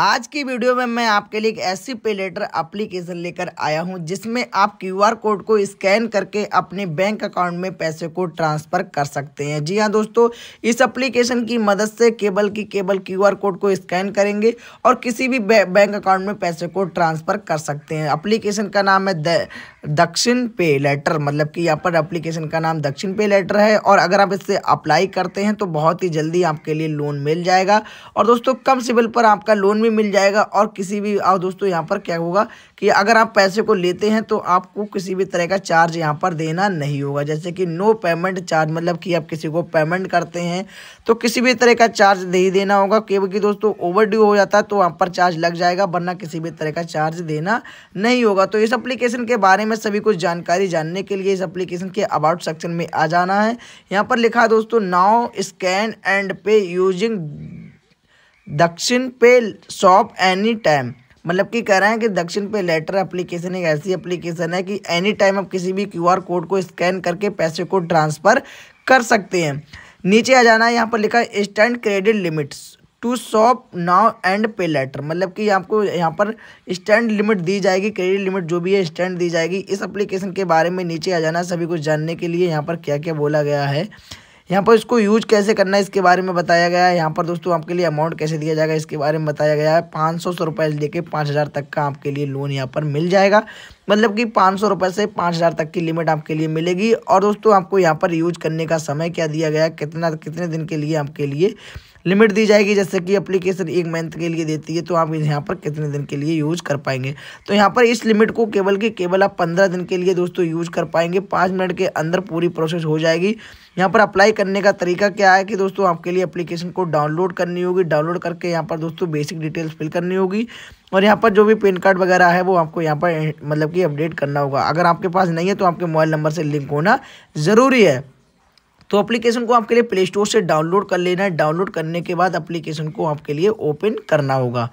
आज की वीडियो में मैं आपके लिए एक ऐसी पे लेटर अप्लीकेशन लेकर आया हूं जिसमें आप क्यूआर कोड को स्कैन करके अपने बैंक अकाउंट में पैसे को ट्रांसफ़र कर सकते हैं जी हां दोस्तों इस एप्लीकेशन की मदद से केबल की क्यू क्यूआर कोड को स्कैन करेंगे और किसी भी बैंक अकाउंट में पैसे को ट्रांसफ़र कर सकते हैं अप्लीकेशन का नाम है दक्षिण पे लेटर मतलब कि यहाँ पर अप्लीकेशन का नाम दक्षिण पे लेटर है और अगर आप इससे अप्लाई करते हैं तो बहुत ही जल्दी आपके लिए लोन मिल जाएगा और दोस्तों कम सिविल पर आपका लोन में मिल जाएगा और किसी भी और दोस्तों यहाँ पर क्या होगा कि अगर आप पैसे को लेते हैं तो आपको किसी भी तरह का चार्ज यहाँ पर देना नहीं होगा जैसे कि नो पेमेंट चार्ज मतलब कि आप किसी को पेमेंट करते हैं तो किसी भी तरह का चार्ज नहीं देना होगा क्योंकि दोस्तों ओवर हो जाता है तो वहाँ पर चार्ज लग जाएगा वरना किसी भी तरह का चार्ज देना नहीं होगा तो इस अप्लीकेशन के बारे में सभी कुछ जानकारी जानने के लिए इस अप्लीकेशन के अबाउट सेक्शन में आ जाना है यहाँ पर लिखा दोस्तों now scan and pay using Dakshin pay shop any time मतलब कि कह रहे हैं कि दक्षिण पे लेटर एप्लीकेशन एक ऐसी एप्लीकेशन है कि एनी टाइम आप किसी भी क्यूआर कोड को स्कैन करके पैसे को ट्रांसफ़र कर सकते हैं नीचे आ जाना है यहाँ पर लिखा है stand credit limits to shop now and pay later मतलब कि आपको यहाँ पर स्टैंड लिमिट दी जाएगी क्रेडिट लिमिट जो भी है स्टैंड दी जाएगी इस एप्लीकेशन के बारे में नीचे आ जाना सभी कुछ जानने के लिए यहाँ पर क्या क्या बोला गया है यहाँ पर इसको यूज कैसे करना है इसके बारे में बताया गया है यहाँ पर दोस्तों आपके लिए अमाउंट कैसे दिया जाएगा इसके बारे में बताया गया है पाँच सौ सौ रुपये से लेकर पाँच हज़ार तक का आपके लिए लोन यहाँ पर मिल जाएगा मतलब कि पाँच सौ रुपये से पाँच हज़ार तक की लिमिट आपके लिए मिलेगी और दोस्तों आपको यहाँ पर यूज करने का समय क्या दिया गया कितना कितने दिन के लिए आपके लिए लिमिट दी जाएगी जैसे कि अप्लीकेशन एक मंथ के लिए देती है तो आप यहाँ पर कितने दिन के लिए यूज कर पाएंगे तो यहाँ पर इस लिमिट को केवल के केवल आप पंद्रह दिन के लिए दोस्तों यूज कर पाएंगे पाँच मिनट के अंदर पूरी प्रोसेस हो जाएगी यहाँ पर अप्लाई करने का तरीका क्या है कि दोस्तों आपके लिए अप्लीकेशन को डाउनलोड करनी होगी डाउनलोड करके यहाँ पर दोस्तों बेसिक डिटेल्स फिल करनी होगी और यहाँ पर जो भी पेन कार्ड वगैरह है वो आपको यहाँ पर मतलब कि अपडेट करना होगा अगर आपके पास नहीं है तो आपके मोबाइल नंबर से लिंक होना ज़रूरी है तो एप्लीकेशन को आपके लिए प्ले स्टोर से डाउनलोड कर लेना है डाउनलोड करने के बाद एप्लीकेशन को आपके लिए ओपन करना होगा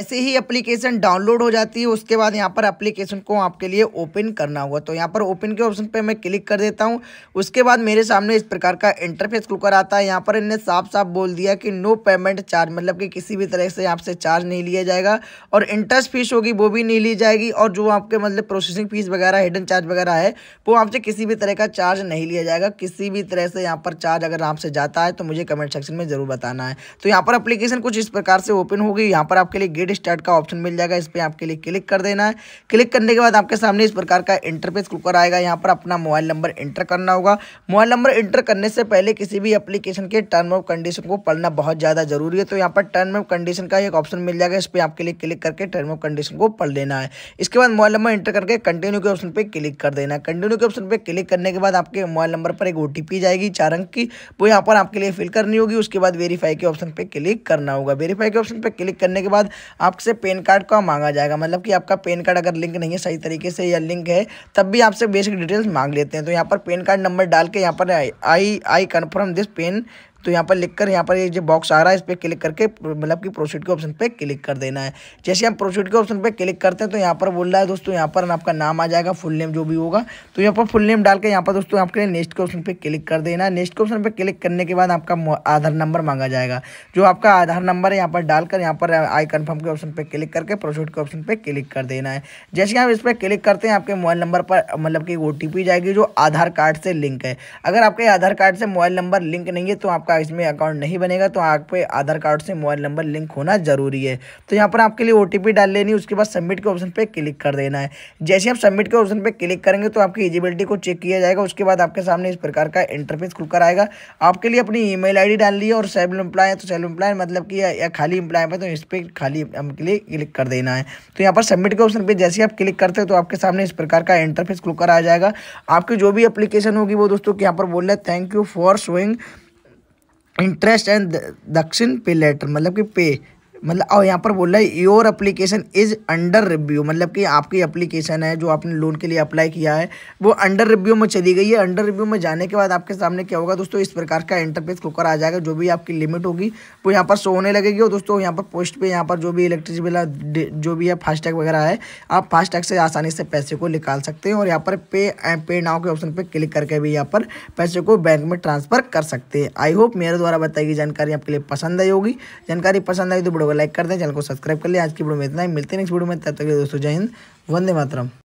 ऐसे ही एप्लीकेशन डाउनलोड हो जाती है उसके बाद यहाँ पर एप्लीकेशन को आपके लिए ओपन करना होगा तो यहाँ पर ओपन के ऑप्शन पे मैं क्लिक कर देता हूँ उसके बाद मेरे सामने इस प्रकार का इंटरफेस खुलकर आता है यहाँ पर इनने साफ साफ बोल दिया कि नो पेमेंट चार्ज मतलब कि किसी भी तरह से आपसे चार्ज नहीं लिया जाएगा और इंटरेस्ट फीस होगी वो भी नहीं ली जाएगी और जो आपके मतलब प्रोसेसिंग फीस वगैरह हिडन चार्ज वगैरह है वो आपसे किसी भी तरह का चार्ज नहीं लिया जाएगा किसी भी तरह से यहाँ पर चार्ज अगर आपसे जाता है तो मुझे कमेंट सेक्शन में ज़रूर बताना है तो यहाँ पर अप्लीकेशन कुछ इस प्रकार से ओपन होगी यहाँ पर आपके लिए गेट स्टार्ट का ऑप्शन मिल जाएगा इस पर आपके लिए क्लिक कर देना है क्लिक करने के बाद आपके सामने इस प्रकार का इंटरफेस खुलकर आएगा यहाँ पर अपना मोबाइल नंबर इंटर करना होगा मोबाइल नंबर इंटर करने से पहले किसी भी अपलीकेशन के टर्म ऑफ कंडीशन को पढ़ना बहुत ज़्यादा जरूरी है तो यहाँ पर टर्म ऑफ कंडीशन का एक ऑप्शन मिल जाएगा इस पर आपके लिए क्लिक करके टर्म ऑफ कंडीशन को पढ़ लेना है इसके बाद मोबाइल नंबर इंटर करके कंटिन्यू के ऑप्शन पर क्लिक कर देना कंटिन्यू के ऑप्शन पर क्लिक करने के बाद आपके मोबाइल नंबर पर एक ओ जाएगी चार अंक की वो यहाँ पर आपके लिए फिल करनी होगी उसके बाद वेरीफाई के ऑप्शन पर क्लिक करना होगा वेरीफाई के ऑप्शन पर क्लिक करने के बाद आपसे पेन कार्ड का मांगा जाएगा मतलब कि आपका पेन कार्ड अगर लिंक नहीं है सही तरीके से या लिंक है तब भी आपसे बेसिक डिटेल्स मांग लेते हैं तो यहाँ पर पेन कार्ड नंबर डाल के यहाँ पर I I confirm this PAN तो यहाँ पर लिख कर यहाँ पर ये जो बॉक्स आ रहा है इस पर क्लिक करके मतलब कि प्रोसीड के ऑप्शन पर क्लिक कर देना है जैसे हम प्रोसीड के ऑप्शन पर क्लिक करते हैं तो यहाँ पर बोल रहा है दोस्तों यहाँ पर आपका नाम आ जाएगा फुल नेम जो भी होगा तो यहाँ पर फुल नेम डाल के यहाँ पर दोस्तों आपके लिए नेक्स्ट के ऑप्शन पर क्लिक कर देना है नेक्स्ट के ऑप्शन पर क्लिक करने के बाद आपका आधार नंबर मांगा जाएगा जो आपका आधार नंबर है यहाँ पर डालकर यहाँ पर आई कन्फर्म के ऑप्शन पर क्लिक करके प्रोसीड के ऑप्शन पर क्लिक कर देना है जैसे आप इस पर क्लिक करते हैं आपके मोबाइल नंबर पर मतलब कि ओ जाएगी जो आधार कार्ड से लिंक है अगर आपके आधार कार्ड से मोबाइल नंबर लिंक नहीं है तो आपका आपका इसमें अकाउंट नहीं बनेगा तो आप पे आधार कार्ड से मोबाइल नंबर लिंक होना जरूरी है तो यहाँ पर आपके लिए ओ डाल लेनी उसके बाद सबमिट के ऑप्शन पर क्लिक कर देना है जैसे आप सबमिट के ऑप्शन पर क्लिक करेंगे तो आपकी एलिजिबिलिटी को चेक किया जाएगा उसके बाद आपके सामने इस प्रकार का इंटरफेस खुलकर आएगा आपके लिए अपनी ई मेल डाल ली और सेल्फ एम्प्लॉय है तो सेल्फ एम्प्लॉय मतलब कि या खाली एम्प्लॉय पर तो इस पर खाली के लिए क्लिक कर देना है तो यहाँ पर सबमिट के ऑप्शन पर जैसे आप क्लिक करते हो तो आपके सामने इस प्रकार का इंटरफेस खुलकर आ जाएगा आपकी जो भी एप्लीकेशन होगी वो दोस्तों यहाँ पर बोल रहे हैं thank you for showing interest and Dakshin pay later मतलब कि पे मतलब और यहाँ पर बोल रहा है your application is under review मतलब कि आपकी अप्लीकेशन है जो आपने लोन के लिए अप्लाई किया है वो अंडर रिव्यू में चली गई है अंडर रिव्यू में जाने के बाद आपके सामने क्या होगा दोस्तों इस प्रकार का इंटरफेस कुकर आ जाएगा जो भी आपकी लिमिट होगी वो यहाँ पर शो होने लगेगी और दोस्तों यहाँ पर पोस्ट पे यहाँ पर जो भी इलेक्ट्रिसिटी बिल जो भी है फास्टैग वगैरह है आप फास्टैग से आसानी से पैसे को निकाल सकते हैं और यहाँ पर पे पे नाव के ऑप्शन पर क्लिक करके भी यहाँ पर पैसे को बैंक में ट्रांसफर कर सकते हैं आई होप मेरे द्वारा बताई गई जानकारी आपके लिए पसंद आई होगी जानकारी पसंद आई तो वीडियो को लाइक कर दें चैनल को सब्सक्राइब कर लिया आज की वीडियो में इतना ही मिलते हैं नेक्स्ट वीडियो में तब तक दोस्तों जय हिंद वंदे मातरम